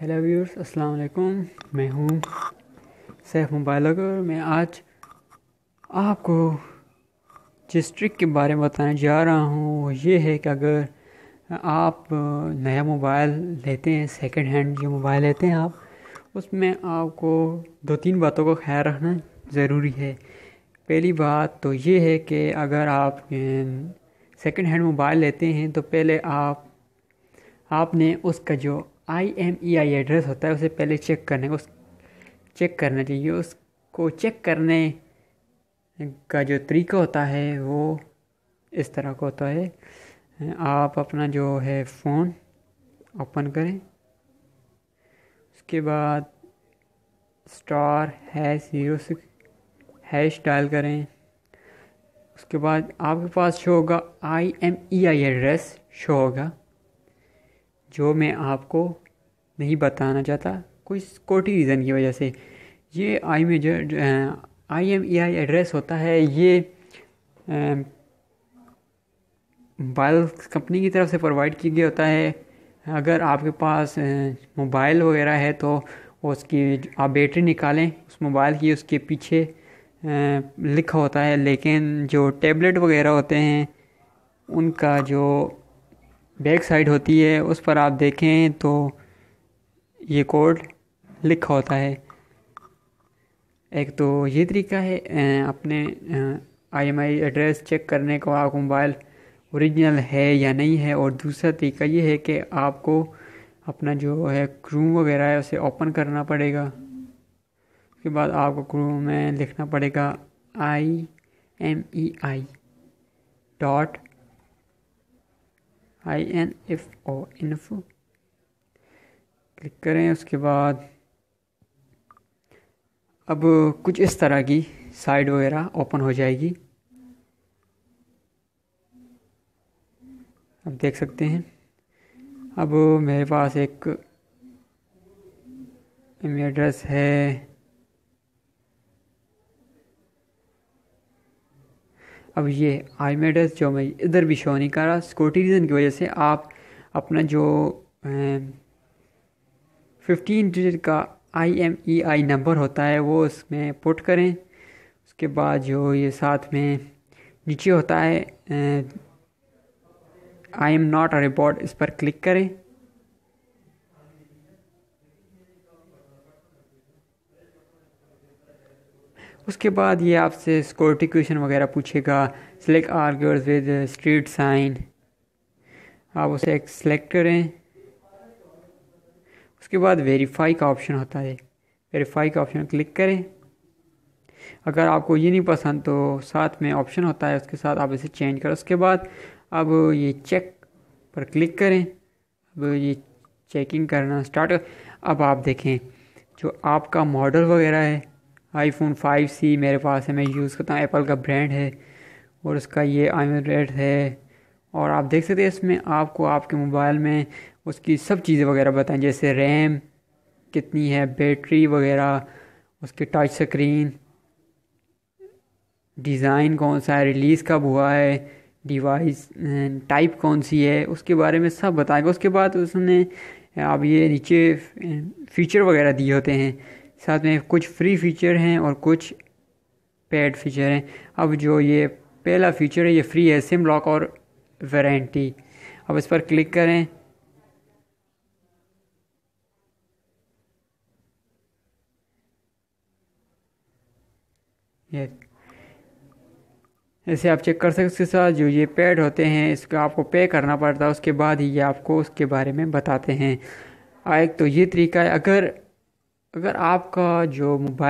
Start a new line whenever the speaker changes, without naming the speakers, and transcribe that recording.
hello viewers अस्सलाम वालेकुम मैं हूँ सैफ मोबाइल और मैं आज आपको जिस ट्रिक के बारे में बताने जा रहा हूँ वो ये है कि अगर आप नया मोबाइल लेते हैं सेकंड हैंड जो मोबाइल लेते हैं आप उसमें आपको दो तीन बातों का ख्याल रखना ज़रूरी है पहली बात तो ये है कि अगर आप सेकंड हैंड मोबाइल लेते हैं तो पहले आप आपने उसका जो आई एम ई आई एड्रेस होता है उसे पहले चेक करने उस चेक करना चाहिए उसको चेक करने का जो तरीका होता है वो इस तरह का होता है आप अपना जो है फ़ोन ओपन करें उसके बाद star hash zero six hash dial करें उसके बाद आपके पास शो होगा I M E I address show होगा जो मैं आपको नहीं बताना चाहता कोई कोटी रीज़न की वजह से ये आई मेजर I M E I address होता है ये मोबाइल कंपनी की तरफ से प्रोवाइड किया गया होता है अगर आपके पास मोबाइल वगैरह है तो उसकी आप बैटरी निकालें उस मोबाइल की उसके पीछे लिखा होता है लेकिन जो टैबलेट वगैरह होते हैं उनका जो बैक साइड होती है उस पर आप देखें तो ये कोड लिखा होता है एक तो ये तरीका है अपने आईएमआई एड्रेस चेक करने को आपका मोबाइल ओरिजिनल है या नहीं है और दूसरा तरीका ये है कि आपको अपना जो है क्रूम वगैरह है उसे ओपन करना पड़ेगा उसके बाद आपको क्रूम में लिखना पड़ेगा I M E I dot I N F O info click करें उसके बाद अब कुछ इस तरह की साइड वगैरह ओपन हो जाएगी अब देख सकते हैं अब मेरे पास एक एड्रेस है अब ये आई मेड एस जो मैं इधर भी शो नहीं कर रहा सिक्योरिटी रीज़न की वजह से आप अपना जो फिफ्टीन डिजिट का आई एम ई आई नंबर होता है वो उसमें पुट करें उसके बाद जो ये साथ में नीचे होता है I am not a report इस पर क्लिक करें उसके बाद ये आपसे सिक्योरिटी क्वेश्चन वगैरह पूछेगा select arguers with street sign आप उसे एक सेलेक्ट करें उसके बाद वेरीफाई का ऑप्शन होता है वेरीफाई का ऑप्शन क्लिक करें अगर आपको ये नहीं पसंद तो साथ में ऑप्शन होता है उसके साथ आप इसे चेंज करें उसके बाद अब ये चेक पर क्लिक करें अब ये चेकिंग करना स्टार्ट अब आप देखें जो आपका मॉडल वगैरह है आईफोन 5C मेरे पास है मैं यूज़ करता हूँ एप्पल का ब्रांड है और उसका ये आई रेट है और आप देख सकते हैं इसमें आपको आपके मोबाइल में उसकी सब चीज़ें वगैरह बताएं जैसे रैम कितनी है बैटरी वगैरह उसके टच स्क्रीन डिज़ाइन कौन सा है रिलीज़ कब हुआ है डिवाइस टाइप अं, कौन सी है उसके बारे में सब बताएगा उसके बाद उसने आप ये नीचे फीचर अं, वगैरह दिए होते हैं साथ में कुछ फ्री फीचर हैं और कुछ पेड फीचर हैं अब जो ये पहला फीचर है ये फ्री है सिम लॉक और वारंटी अब इस पर क्लिक करें ये ऐसे आप चेक कर सकते उसके साथ जो ये पेड होते हैं इसको आपको पे करना पड़ता है उसके बाद ही ये आपको उसके बारे में बताते हैं एक तो ये तरीका है अगर अगर आपका जो मोबाइल